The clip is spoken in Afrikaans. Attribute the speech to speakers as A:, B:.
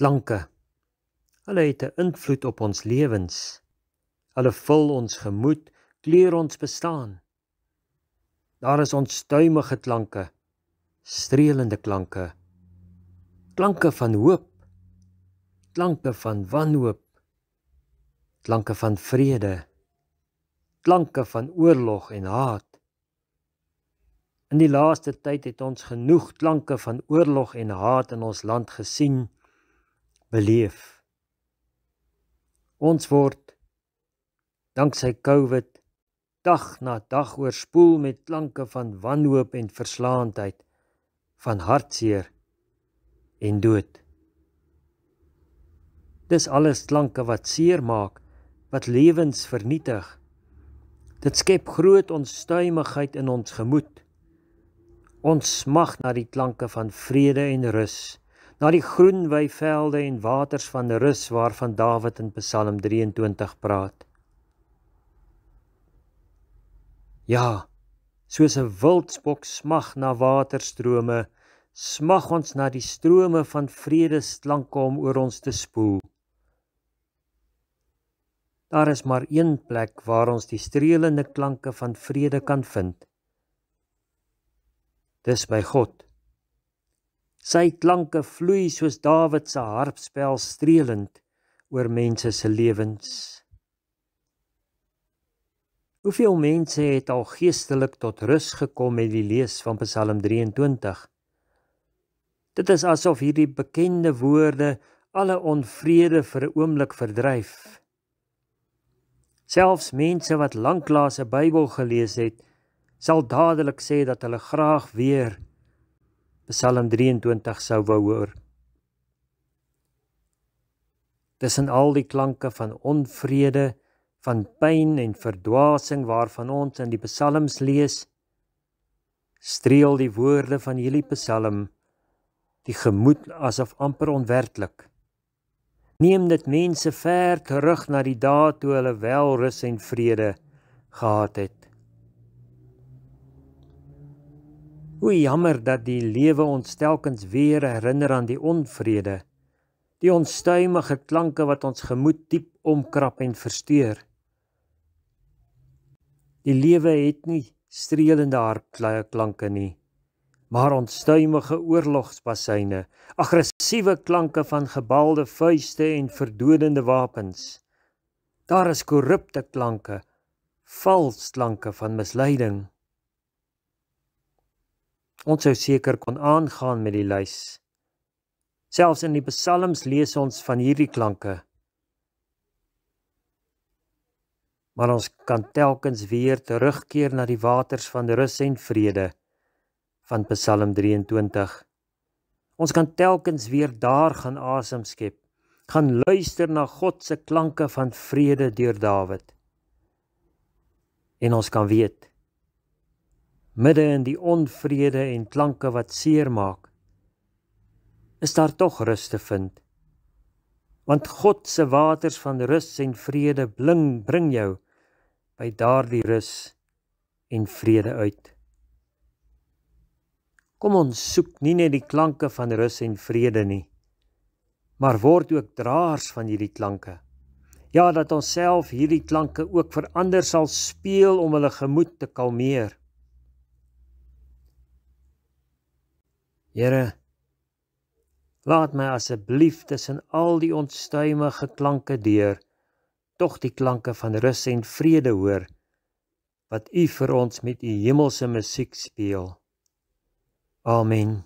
A: klanke. Hulle het 'n invloed op ons lewens. Hulle vul ons gemoed, kleur ons bestaan. Daar is onstuimige klanke, streelende klanke. Klanke van hoop, klanke van wanhoop, klanke van vrede, klanke van oorlog en haat. In die laaste tyd het ons genoeg klanke van oorlog en haat in ons land gesien beleef. Ons word danksy COVID dag na dag oorspoel met klanke van wanhoop en verslaandheid, van hartseer en dood. Dis alles klanke wat seer maak, wat lewens vernietig. Dit skep groot onstuimigheid in ons gemoed. Ons smag na die klanke van vrede en rus na die groen weivelde en waters van rus waarvan Dawid in Psalm 23 praat. Ja, soos 'n wildspok smag na waterstrome, smag ons na die strome van vrede slank om oor ons te spoel. Daar is maar een plek waar ons die streelende klanke van vrede kan vind. Dis by God. Sy klanke vloei soos Dawid se harpspel streelend oor mense se lewens. Hoeveel mense het al geestelik tot rus gekom met die lees van Psalm 23? Dit is asof hierdie bekende woorde alle onvrede vir 'n oomblik verdryf. Selfs mense wat lanklaas 'n Bybel gelees het, sal dadelik sê dat hulle graag weer Psalm 23 sou wou hoor. Tussen al die klanke van onvrede, van pyn en verdwaasing waarvan ons in die psalms lees, streel die woorde van hierdie psalm die gemoed asof amper onwerklik. Neem dit mense ver terug na die dae toe hulle wel rus en vrede gehad het. Hoe jammer dat die lewe ons telkens weer herinner aan die onvrede, die onstuimige klanke wat ons gemoed diep omkrap en versteur. Die lewe het nie streelende harpklye klanke nie, maar onstuimige oorlogsbasyne, aggressiewe klanke van gebalde vuiste en verdodende wapens. Daar is korrupte klanke, vals klanke van misleiding ons sou seker kon aangaan met die lys. Selfs in die psalms lees ons van hierdie klanke. Maar ons kan telkens weer terugkeer na die waters van rus en vrede van Psalm 23. Ons kan telkens weer daar gaan asem skep, gaan luister na God se klanke van vrede deur Dawid. En ons kan weet midde in die onvrede en klanke wat seermaak, is daar tog rus te vind. Want God se waters van rus en vrede bling bring jou by daardie rus en vrede uit. Kom ons soek nie net die klanke van rus en vrede nie, maar word ook draers van hierdie klanke. Ja, dat ons self hierdie klanke ook verander sal speel om hulle gemoed te kalmeer. Here, laat my asseblief tussen al die ontstuimige klanke deur tog die klanke van rus en vrede hoor wat U vir ons met U hemelse musiek speel. Amen.